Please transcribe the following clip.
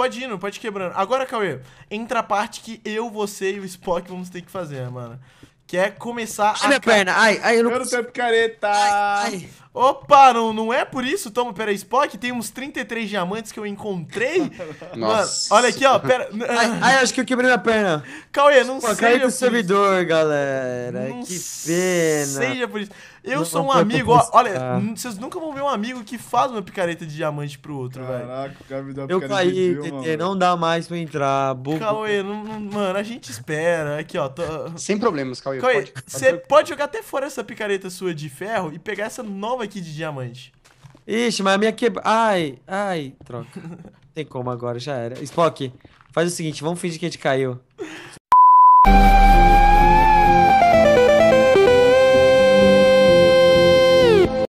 Pode ir, não pode ir quebrando. Agora, Cauê, entra a parte que eu, você e o Spock vamos ter que fazer, mano que é começar ai, a. minha perna, ai, ai, eu não. Eu não picareta! Ai, ai. Opa, não, não é por isso, toma, peraí, Spock, tem uns 33 diamantes que eu encontrei. Nossa. Mano, olha aqui, ó, pera. Ai, ai, acho que eu quebrei minha perna. Cauê, não Pô, sei. Caiu do servidor, galera. Não que pena. Seja por isso. Eu não sou um amigo, ó, olha, vocês nunca vão ver um amigo que faz uma picareta de diamante pro outro, velho. Caraca, o cara me deu uma Eu caí, TT, não dá mais pra entrar. Buco. Cauê, não, não, mano, a gente espera. Aqui, ó. Tô... Sem problemas, Cauê. você pode... pode jogar até fora essa picareta sua de ferro e pegar essa nova aqui de diamante. Ixi, mas a minha quebra. Ai, ai, troca. Não tem como agora, já era. Spock, faz o seguinte, vamos fingir que a gente caiu.